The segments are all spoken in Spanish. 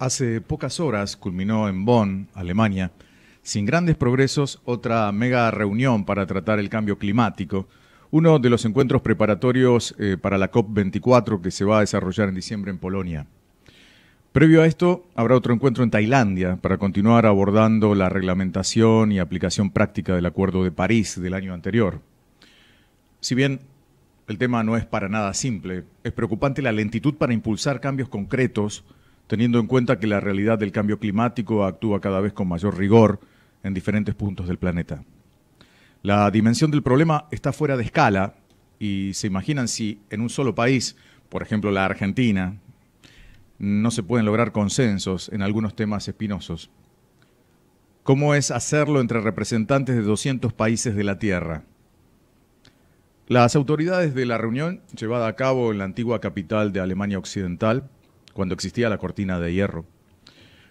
Hace pocas horas culminó en Bonn, Alemania, sin grandes progresos, otra mega reunión para tratar el cambio climático, uno de los encuentros preparatorios eh, para la COP24 que se va a desarrollar en diciembre en Polonia. Previo a esto, habrá otro encuentro en Tailandia para continuar abordando la reglamentación y aplicación práctica del Acuerdo de París del año anterior. Si bien el tema no es para nada simple, es preocupante la lentitud para impulsar cambios concretos, teniendo en cuenta que la realidad del cambio climático actúa cada vez con mayor rigor en diferentes puntos del planeta. La dimensión del problema está fuera de escala y se imaginan si en un solo país, por ejemplo la Argentina, no se pueden lograr consensos en algunos temas espinosos. ¿Cómo es hacerlo entre representantes de 200 países de la Tierra? Las autoridades de la reunión, llevada a cabo en la antigua capital de Alemania Occidental, cuando existía la cortina de hierro,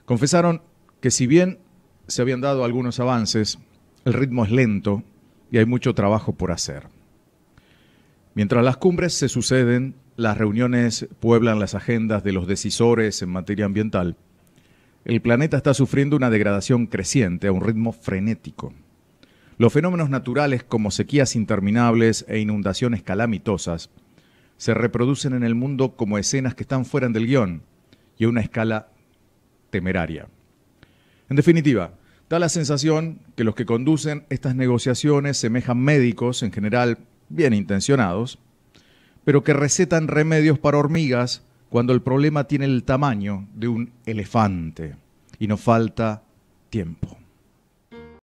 confesaron que si bien se habían dado algunos avances, el ritmo es lento y hay mucho trabajo por hacer. Mientras las cumbres se suceden, las reuniones pueblan las agendas de los decisores en materia ambiental. El planeta está sufriendo una degradación creciente a un ritmo frenético. Los fenómenos naturales como sequías interminables e inundaciones calamitosas se reproducen en el mundo como escenas que están fuera del guión y a una escala temeraria. En definitiva, da la sensación que los que conducen estas negociaciones semejan médicos, en general bien intencionados, pero que recetan remedios para hormigas cuando el problema tiene el tamaño de un elefante y nos falta tiempo.